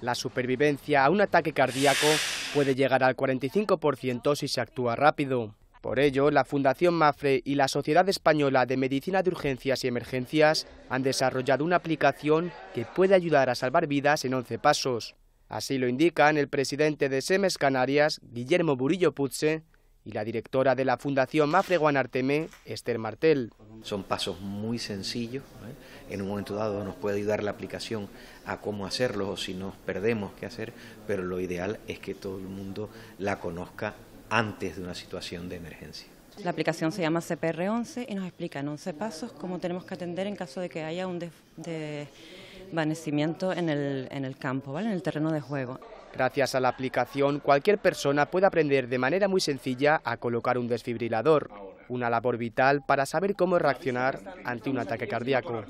La supervivencia a un ataque cardíaco puede llegar al 45% si se actúa rápido. Por ello, la Fundación Mafre y la Sociedad Española de Medicina de Urgencias y Emergencias han desarrollado una aplicación que puede ayudar a salvar vidas en 11 pasos. Así lo indican el presidente de SEMES Canarias, Guillermo Burillo Putze, y la directora de la Fundación Mafreguan Artemé, Esther Martel. Son pasos muy sencillos. ¿eh? En un momento dado nos puede ayudar la aplicación a cómo hacerlos o si nos perdemos qué hacer, pero lo ideal es que todo el mundo la conozca antes de una situación de emergencia. La aplicación se llama CPR11 y nos explica en 11 pasos cómo tenemos que atender en caso de que haya un de en el, campo, en el terreno de juego. Gracias a la aplicación, cualquier persona puede aprender de manera muy sencilla a colocar un desfibrilador, una labor vital para saber cómo reaccionar ante un ataque cardíaco.